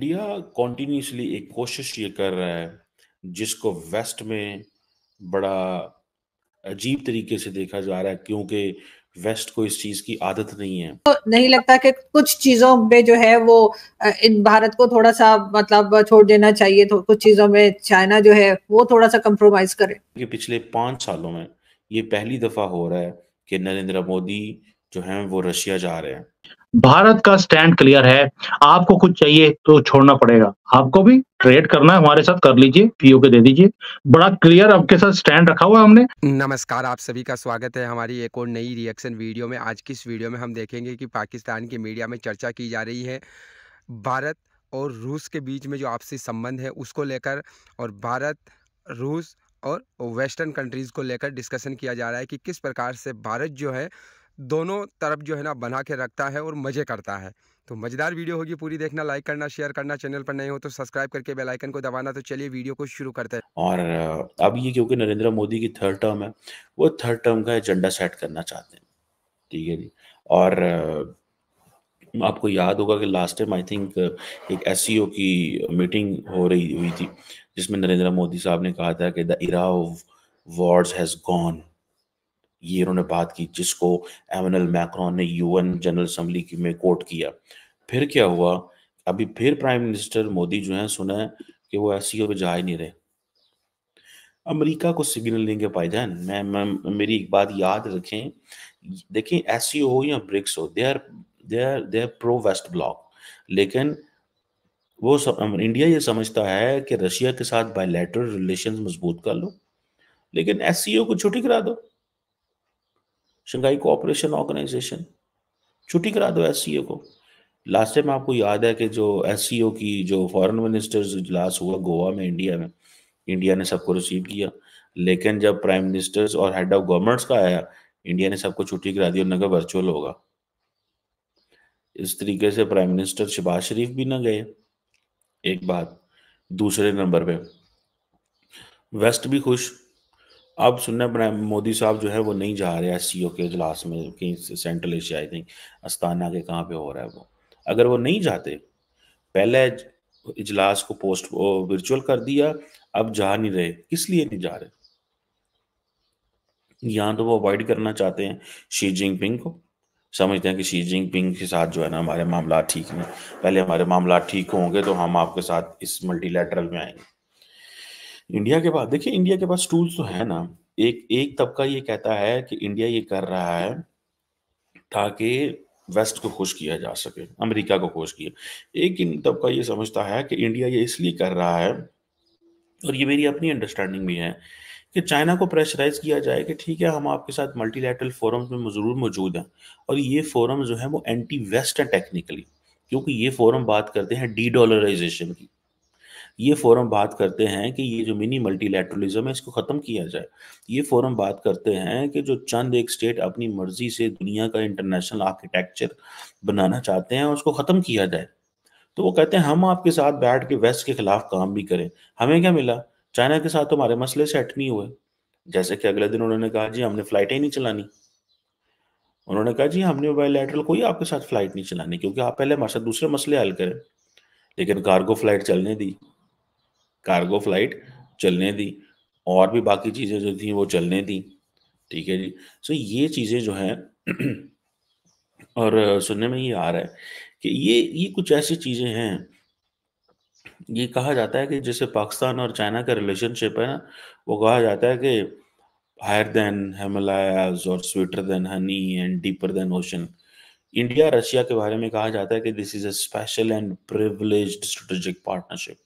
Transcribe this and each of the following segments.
India continuously एक कोशिश ये कर रहा है जिसको वेस्ट में बड़ा अजीब तरीके से देखा जा रहा है क्योंकि वेस्ट को इस चीज की आदत नहीं है तो नहीं लगता कि कुछ चीजों में जो है वो इन भारत को थोड़ा सा मतलब छोड़ देना चाहिए तो कुछ चीजों में चाइना जो है वो थोड़ा सा कम्प्रोमाइज करे कि पिछले पांच सालों में ये पहली दफा हो रहा है कि नरेंद्र मोदी जो है वो रशिया जा रहे हैं भारत का स्टैंड क्लियर है आपको कुछ चाहिए तो छोड़ना पड़ेगा आपको भी ट्रेड करना है हमारे साथ कर लीजिए पीओ के दे दीजिए बड़ा क्लियर आपके साथ स्टैंड रखा हुआ हमने नमस्कार आप सभी का स्वागत है हमारी एक और नई रिएक्शन वीडियो में आज की इस वीडियो में हम देखेंगे कि पाकिस्तान की मीडिया में चर्चा की जा रही है भारत और रूस के बीच में जो आपसी संबंध है उसको लेकर और भारत रूस और वेस्टर्न कंट्रीज़ को लेकर डिस्कशन किया जा रहा है कि किस प्रकार से भारत जो है दोनों तरफ जो है ना बना के रखता है और मज़े करता है तो मज़ेदार वीडियो होगी पूरी देखना लाइक करना शेयर करना चैनल पर नए हो तो सब्सक्राइब करके बेल आइकन को दबाना तो चलिए वीडियो को शुरू करते हैं और अब ये क्योंकि नरेंद्र मोदी की थर्ड टर्म है वो थर्ड टर्म का एजेंडा सेट करना चाहते हैं ठीक है जी और आपको याद होगा कि लास्ट टाइम आई थिंक एक एस e की मीटिंग हो रही हुई थी जिसमें नरेंद्र मोदी साहब ने कहा था कि the era of wars has gone ये उन्होंने बात की जिसको एमनल मैक्रॉन ने यूएन जनरल असम्बली में कोट किया फिर क्या हुआ अभी फिर प्राइम मिनिस्टर मोदी जो है सुना है कि वो एस पे जा ही नहीं रहे अमेरिका को सिग्नल देंगे भाईजान मैं, मैं मेरी एक बात याद रखें देखें एस हो या ब्रिक्स हो they are they are they are pro West bloc लेकिन वो सब इंडिया ये समझता है कि रशिया के साथ बायलैटरल रिलेशन मजबूत कर लो लेकिन एस को छुट्टी करा दो शंघाई कोऑपरेशन ऑर्गेनाइजेशन छुट्टी करा दो एस को लास्ट टाइम आपको याद है कि जो एस की जो फॉरेन मिनिस्टर्स इजलास हुआ गोवा में इंडिया में इंडिया ने सबको रिसीव किया लेकिन जब प्राइम मिनिस्टर्स और हेड ऑफ गवर्नमेंट्स का आया इंडिया ने सबको छुट्टी करा दी और नगर वर्चुअल होगा इस तरीके से प्राइम मिनिस्टर शिबाज शरीफ भी ना गए एक बात दूसरे नंबर पे वेस्ट भी खुश अब सुनने पड़ा मोदी साहब जो है वो नहीं जा रहे हैं सीओ के इजलास में कहीं Central Asia I think Astana के कहाँ पे हो रहा है वो अगर वो नहीं जाते पहले इजलास को पोस्ट वर्चुअल कर दिया अब जा नहीं रहे किस लिए नहीं जा रहे यहाँ तो वो अवॉइड करना चाहते हैं शी जिनपिंग को समझते हैं कि शी जिनपिंग के साथ जो है ना हमारे मामला ठीक नहीं पहले हमारे मामला ठीक होंगे तो हम आपके साथ इस मल्टीलेटरल में आएंगे इंडिया के पास देखिए इंडिया के पास टूल्स तो है ना एक एक तबका ये कहता है कि इंडिया ये कर रहा है ताकि वेस्ट को खुश किया जा सके अमेरिका को खुश किया एक इन तबका ये समझता है कि इंडिया ये इसलिए कर रहा है और ये मेरी अपनी अंडरस्टैंडिंग भी है कि चाइना को प्रेशराइज किया जाए कि ठीक है हम आपके साथ मल्टीलैटरल फोरम्स में ज़रूर मौजूद हैं और ये फोरम जो है वो एंटी वेस्ट है टेक्निकली क्योंकि ये फोरम बात करते हैं डी डॉलराइजेशन की ये फोरम बात करते हैं कि ये जो मिनी मल्टीलैटरलिज्म है इसको ख़त्म किया जाए ये फोरम बात करते हैं कि जो चंद एक स्टेट अपनी मर्जी से दुनिया का इंटरनेशनल आर्किटेक्चर बनाना चाहते हैं उसको ख़त्म किया जाए तो वो कहते हैं हम आपके साथ बैठ के वेस्ट के खिलाफ काम भी करें हमें क्या मिला चाइना के साथ हमारे मसले सेट नहीं हुए जैसे कि अगले दिन उन्होंने कहा जी हमने फ्लाइटें नहीं चलानी उन्होंने कहा जी हमने बायोलैटरल कोई आपके साथ फ्लाइट नहीं चलानी क्योंकि आप पहले हमारे साथ दूसरे मसले हल करें लेकिन कार्गो फ्लाइट चलने दी कार्गो फ्लाइट चलने दी और भी बाकी चीज़ें जो थी वो चलने दी ठीक है जी सो ये चीज़ें जो हैं और सुनने में ये आ रहा है कि ये ये कुछ ऐसी चीज़ें हैं ये कहा जाता है कि जैसे पाकिस्तान और चाइना का रिलेशनशिप है ना वो कहा जाता है कि हायर देन हिमालयाज और sweeter than honey and deeper than ocean India Russia के बारे में कहा जाता है कि this is a special and privilege strategic partnership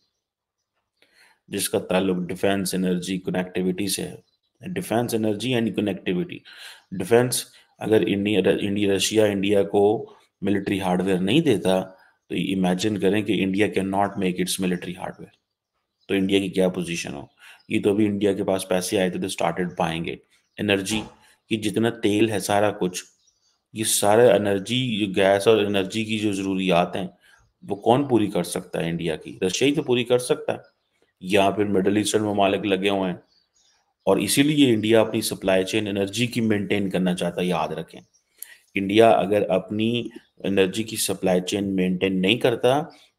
जिसका ताल्लुक डिफेंस एनर्जी कनेक्टिविटी से है defence energy and connectivity defence अगर इंडिया इंडिया रशिया इंडिया को मिलिट्री हार्डवेयर नहीं देता तो इमेजिन करें कि India can not make its military hardware तो इंडिया की क्या पोजीशन हो ये तो अभी इंडिया के पास पैसे आए थे तो स्टार्टेड पाएंगे एनर्जी कि जितना तेल है सारा कुछ ये सारे एनर्जी गैस और एनर्जी की जो ज़रूरियात हैं वो कौन पूरी कर सकता है इंडिया की रशिया ही तो पूरी कर सकता है या फिर मिडल ईस्टर्न ममालिक लगे हुए हैं और इसीलिए इंडिया अपनी सप्लाई चेन एनर्जी की मेंटेन करना चाहता है याद रखें इंडिया अगर अपनी एनर्जी की सप्लाई चेन मेंटेन नहीं करता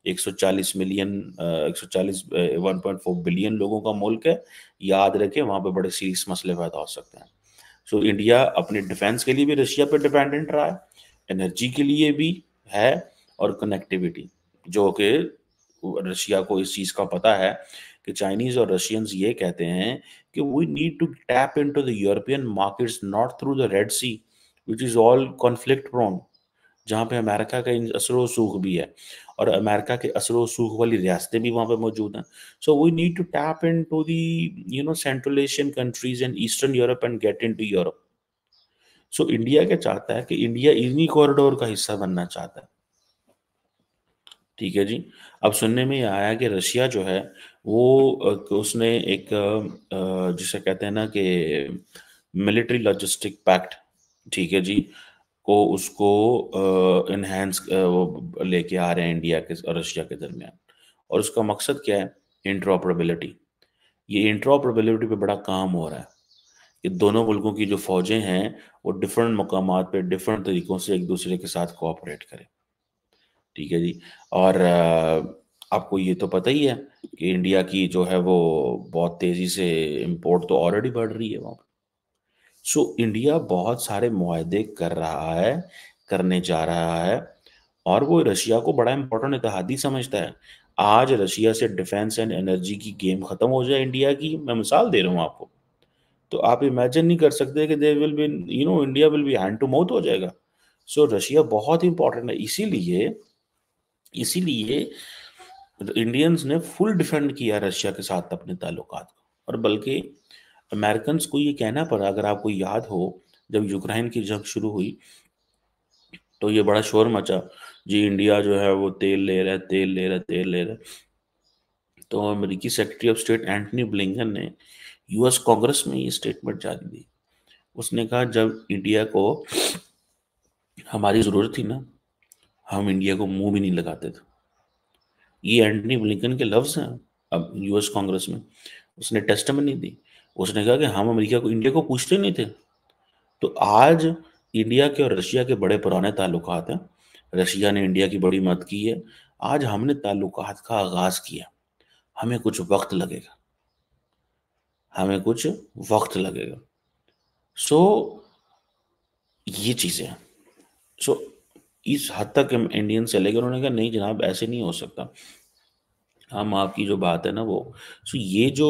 140 मिलियन 140 1.4 बिलियन लोगों का मुल्क है याद रखें वहाँ पे बड़े सीरियस मसले पैदा हो सकते हैं सो so, इंडिया अपने डिफेंस के लिए भी रशिया पे डिपेंडेंट रहा है एनर्जी के लिए भी है और कनेक्टिविटी जो कि रशिया को इस चीज़ का पता है कि चाइनीज और रशियंस ये कहते हैं कि we need to tap into the European markets not through the Red Sea which is all conflict prone जहाँ पे अमेरिका का असर सूख भी है और अमेरिका के असर सूख वाली रियासतें भी वहाँ पे मौजूद हैं so we need to tap into the you know Central Asian countries and eastern Europe and get into Europe so India क्या चाहता है कि इंडिया इन्हीं कॉरिडोर का हिस्सा बनना चाहता है ठीक है जी अब सुनने में आया कि रशिया जो है वो उसने एक जिसे कहते हैं ना कि मिलिट्री लॉजिस्टिक पैक्ट ठीक है जी को उसको इन्हेंस वो लेके आ रहे हैं इंडिया के और रशिया के दरमियान और उसका मकसद क्या है इंट्रॉपरेबिलिटी ये इंट्रॉपरेबिलिटी पे बड़ा काम हो रहा है कि दोनों मुल्कों की जो फौजें हैं वो डिफरेंट मकाम पे डिफरेंट तरीक़ों से एक दूसरे के साथ कोऑपरेट करें ठीक है जी और आपको ये तो पता ही है कि इंडिया की जो है वो बहुत तेज़ी से इम्पोर्ट तो ऑलरेडी बढ़ रही है वहाँ पर सो इंडिया बहुत सारे माहदे कर रहा है करने जा रहा है और वो रशिया को बड़ा इम्पोर्टेंट इतिहादी समझता है आज रशिया से डिफेंस एंड एनर्जी की गेम ख़त्म हो जाए इंडिया की मैं मिसाल दे रहा हूँ आपको तो आप इमेजिन नहीं कर सकते कि they will be you know India will be hand to mouth हो जाएगा सो so, रशिया बहुत इंपॉर्टेंट है इसीलिए इसीलिए इंडियंस मतलब ने फुल डिफेंड किया रशिया के साथ अपने ताल्लुक और बल्कि अमेरिकन को ये कहना पड़ा अगर आपको याद हो जब यूक्रेन की जंग शुरू हुई तो ये बड़ा शोर मचा जी इंडिया जो है वो तेल ले रहा है तेल ले रहा है तेल ले रहा है तो अमेरिकी secretary of state Antony Blinken ने यूएस कांग्रेस में ये स्टेटमेंट जारी दी उसने कहा जब इंडिया को हमारी ज़रूरत थी ना हम इंडिया को मुंह भी नहीं लगाते थे ये एंटनी ब्लिंकन के लफ्ज हैं अब यूएस कांग्रेस में उसने टेस्ट में नहीं दी उसने कहा कि हम अमेरिका को इंडिया को पूछते नहीं थे तो आज इंडिया के और रशिया के बड़े पुराने ताल्लुक हैं रशिया ने इंडिया की बड़ी मदद की है आज हमने ताल्लुक का आगाज किया हमें कुछ वक्त लगेगा हमें कुछ वक्त लगेगा सो so, ये चीज़ें सो so, इस हद तक हम इंडियन से लेकर उन्होंने कहा नहीं जनाब ऐसे नहीं हो सकता हम आपकी जो बात है ना वो सो ये जो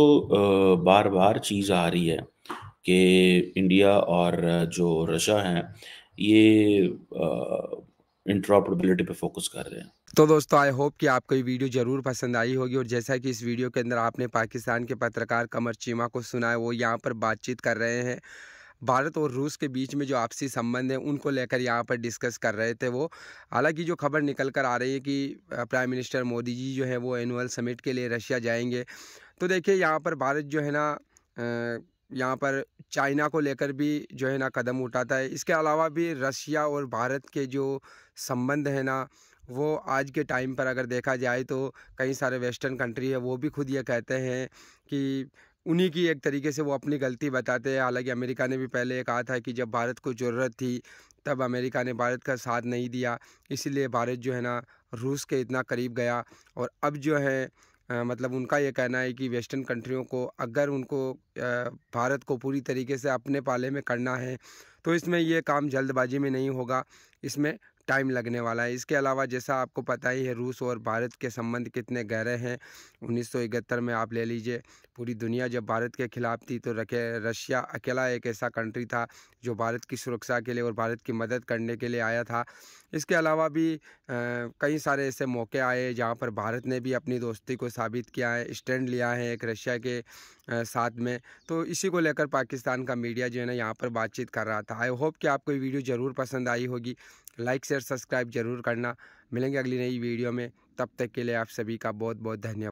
बार बार चीज़ आ रही है कि इंडिया और जो रशिया है ये इंटरऑपरेबिलिटी पे फोकस कर रहे हैं तो दोस्तों आई होप कि आपको ये वीडियो ज़रूर पसंद आई होगी और जैसा कि इस वीडियो के अंदर आपने पाकिस्तान के पत्रकार कमर चीमा को सुना है वो यहाँ पर बातचीत कर रहे हैं भारत और रूस के बीच में जो आपसी संबंध है उनको लेकर यहाँ पर डिस्कस कर रहे थे वो हालांकि जो खबर निकल कर आ रही है कि प्राइम मिनिस्टर मोदी जी जो है वो एनुअल समिट के लिए रशिया जाएंगे तो देखिए यहाँ पर भारत जो है ना यहाँ पर चाइना को लेकर भी जो है ना कदम उठाता है इसके अलावा भी रशिया और भारत के जो संबंध है ना वो आज के टाइम पर अगर देखा जाए तो कई सारे वेस्टर्न कंट्री है वो भी खुद ये कहते हैं कि उन्हीं की एक तरीके से वो अपनी गलती बताते हैं हालांकि अमेरिका ने भी पहले कहा था कि जब भारत को ज़रूरत थी तब अमेरिका ने भारत का साथ नहीं दिया इसीलिए भारत जो है ना रूस के इतना करीब गया और अब जो है आ, मतलब उनका ये कहना है कि वेस्टर्न कंट्रियों को अगर उनको आ, भारत को पूरी तरीके से अपने पाले में करना है तो इसमें ये काम जल्दबाजी में नहीं होगा इसमें टाइम लगने वाला है इसके अलावा जैसा आपको पता ही है रूस और भारत के संबंध कितने गहरे हैं उन्नीस में आप ले लीजिए पूरी दुनिया जब भारत के खिलाफ थी तो रखे रशिया अकेला एक ऐसा कंट्री था जो भारत की सुरक्षा के लिए और भारत की मदद करने के लिए आया था इसके अलावा भी कई सारे ऐसे मौके आए जहाँ पर भारत ने भी अपनी दोस्ती को साबित किया है स्टैंड लिया है एक रशिया के साथ में तो इसी को लेकर पाकिस्तान का मीडिया जो है ना यहाँ पर बातचीत कर रहा था आई होप कि आपको ये वीडियो ज़रूर पसंद आई होगी लाइक शेयर सब्सक्राइब जरूर करना मिलेंगे अगली नई वीडियो में तब तक के लिए आप सभी का बहुत बहुत धन्यवाद